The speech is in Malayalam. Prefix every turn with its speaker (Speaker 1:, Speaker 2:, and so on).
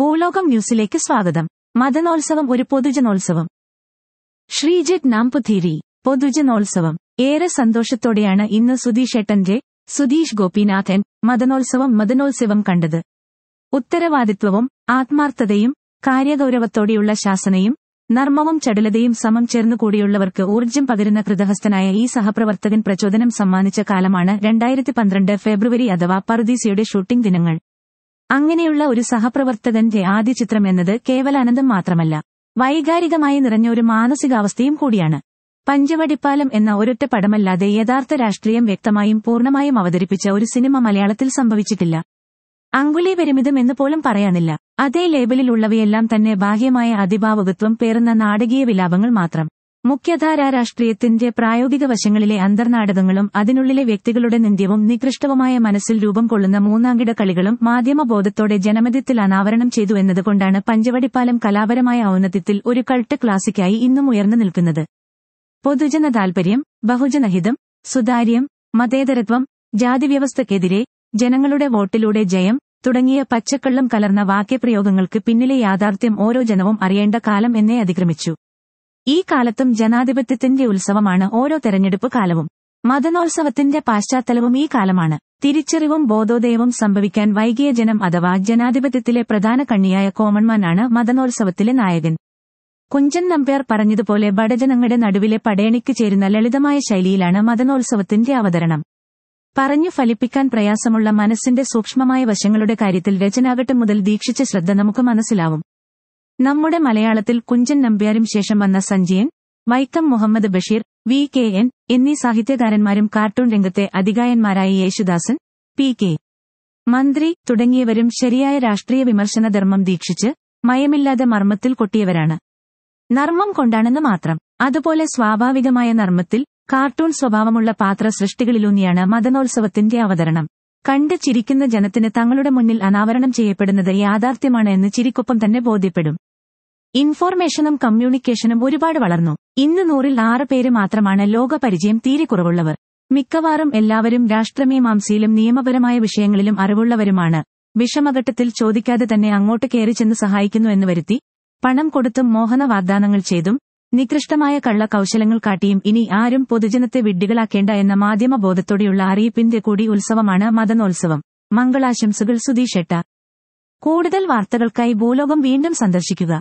Speaker 1: ഭൂലോകം ന്യൂസിലേക്ക് സ്വാഗതം മതനോത്സവം ഒരു പൊതുജനോത്സവം ശ്രീജിത് നാംപുതിരി പൊതുജനോത്സവം ഏറെ സന്തോഷത്തോടെയാണ് ഇന്ന് സുധീഷേട്ടന്റെ സുധീഷ് ഗോപിനാഥൻ മതനോത്സവം മതനോത്സവം കണ്ടത് ഉത്തരവാദിത്വവും ആത്മാർത്ഥതയും കാര്യഗൌരവത്തോടെയുള്ള ശാസനയും നർമ്മവും ചടുലതയും സമം ചേർന്നുകൂടിയുള്ളവർക്ക് ഊർജ്ജം പകരുന്ന കൃതഹസ്തനായ ഈ സഹപ്രവർത്തകൻ പ്രചോദനം സമ്മാനിച്ച കാലമാണ് രണ്ടായിരത്തി പന്ത്രണ്ട് ഫെബ്രുവരി അഥവാ പറുദീസയുടെ ഷൂട്ടിംഗ് ദിനങ്ങൾ അങ്ങനെയുള്ള ഒരു സഹപ്രവർത്തകന്റെ ആദ്യ ചിത്രം എന്നത് കേവല മാത്രമല്ല വൈകാരികമായി നിറഞ്ഞ ഒരു മാനസികാവസ്ഥയും കൂടിയാണ് പഞ്ചവടിപ്പാലം എന്ന ഒരൊറ്റ പടമല്ലാതെ യഥാർത്ഥ രാഷ്ട്രീയം വ്യക്തമായും പൂർണ്ണമായും അവതരിപ്പിച്ച ഒരു സിനിമ മലയാളത്തിൽ സംഭവിച്ചിട്ടില്ല അങ്കുലി പരിമിതം എന്ന് പോലും പറയാനില്ല അതേ ലേബലിലുള്ളവയെല്ലാം തന്നെ ബാഹ്യമായ അതിഭാവകത്വം പേറുന്ന നാടകീയ വിലാപങ്ങൾ മാത്രം മുഖ്യധാരാ രാഷ്ട്രീയത്തിന്റെ പ്രായോഗിക വശങ്ങളിലെ അന്തർനാടകങ്ങളും അതിനുള്ളിലെ വ്യക്തികളുടെ നിന്ദ്യവും നികൃഷ്ടവുമായ മനസ്സിൽ രൂപം കൊള്ളുന്ന മൂന്നാംകിട കളികളും മാധ്യമബോധത്തോടെ ജനമധ്യത്തിൽ അനാവരണം ചെയ്തു എന്നതുകൊണ്ടാണ് പഞ്ചവടിപ്പാലം കലാപരമായ ഔന്നത്യത്തിൽ ഒരു കൾട്ട് ക്ലാസിക്കായി ഇന്നും ഉയർന്നു നിൽക്കുന്നത് പൊതുജന താൽപര്യം ബഹുജനഹിതം സുതാര്യം മതേതരത്വം ജാതിവ്യവസ്ഥക്കെതിരെ ജനങ്ങളുടെ വോട്ടിലൂടെ ജയം തുടങ്ങിയ പച്ചക്കള്ളം കലർന്ന വാക്യപ്രയോഗങ്ങൾക്ക് പിന്നിലെ യാഥാർത്ഥ്യം ഓരോ ജനവും അറിയേണ്ട കാലം എന്നേ അതിക്രമിച്ചു ഈ കാലത്തും ജനാധിപത്യത്തിന്റെ ഉത്സവമാണ് ഓരോ തെരഞ്ഞെടുപ്പ് കാലവും മതനോത്സവത്തിന്റെ പാശ്ചാത്തലവും ഈ കാലമാണ് തിരിച്ചറിവും ബോധോദയവും സംഭവിക്കാൻ വൈകിയ ജനം അഥവാ ജനാധിപത്യത്തിലെ പ്രധാന കണ്ണിയായ കോമൺമാനാണ് മതനോത്സവത്തിലെ നായകൻ കുഞ്ചൻ നമ്പ്യാർ പറഞ്ഞതുപോലെ ബഡജനങ്ങളുടെ നടുവിലെ പടയണിക്ക് ചേരുന്ന ലളിതമായ ശൈലിയിലാണ് മതനോത്സവത്തിന്റെ അവതരണം പറഞ്ഞു ഫലിപ്പിക്കാൻ പ്രയാസമുള്ള മനസ്സിന്റെ സൂക്ഷ്മമായ വശങ്ങളുടെ കാര്യത്തിൽ രചനാഘട്ടം മുതൽ ദീക്ഷിച്ച ശ്രദ്ധ നമുക്ക് മനസ്സിലാവും നമ്മുടെ മലയാളത്തിൽ കുഞ്ചൻ നമ്പ്യാരും ശേഷം വന്ന Sanjayan Vaikom Muhammad Basheer V K N എന്നീ സാഹിത്യകാരന്മാരും കാർട്ടൂൺ രംഗത്തെ അധികായന്മാരായ യേശുദാസൻ പി കെ മന്ത്രി തുടങ്ങിയവരും ശരിയായ രാഷ്ട്രീയ വിമർശന ധർമ്മം ദീക്ഷിച്ച് മയമില്ലാതെ മർമ്മത്തിൽ കൊട്ടിയവരാണ് നർമ്മം കൊണ്ടാണെന്ന് മാത്രം അതുപോലെ സ്വാഭാവികമായ നർമ്മത്തിൽ കാർട്ടൂൺ സ്വഭാവമുള്ള പാത്ര സൃഷ്ടികളിലൂന്നിയാണ് മതനോത്സവത്തിന്റെ അവതരണം കണ്ട് ചിരിക്കുന്ന ജനത്തിന് തങ്ങളുടെ മുന്നിൽ അനാവരണം ചെയ്യപ്പെടുന്നത് യാഥാർത്ഥ്യമാണ് എന്ന് ചിരിക്കൊപ്പം തന്നെ ബോധ്യപ്പെടും ഇൻഫോർമേഷനും കമ്മ്യൂണിക്കേഷനും ഒരുപാട് വളർന്നു ഇന്ന് നൂറിൽ ആറ് പേര് മാത്രമാണ് ലോകപരിചയം തീരെ കുറവുള്ളവർ മിക്കവാറും എല്ലാവരും രാഷ്ട്രമീമാംസയിലും നിയമപരമായ വിഷയങ്ങളിലും അറിവുള്ളവരുമാണ് വിഷമഘട്ടത്തിൽ ചോദിക്കാതെ തന്നെ അങ്ങോട്ട് കയറി ചെന്ന് സഹായിക്കുന്നു എന്ന് വരുത്തി പണം കൊടുത്തും മോഹന വാഗ്ദാനങ്ങൾ ചെയ്തും നികൃഷ്ടമായ കള്ള കൌശലങ്ങൾ കാട്ടിയും ഇനി ആരും പൊതുജനത്തെ വിഡ്ഢികളാക്കേണ്ട എന്ന മാധ്യമ അറിയിപ്പിന്റെ കൂടി ഉത്സവമാണ് മതനോത്സവം മംഗളാശംസകൾ സുധീഷെട്ട കൂടുതൽ വാർത്തകൾക്കായി ഭൂലോകം വീണ്ടും സന്ദർശിക്കുക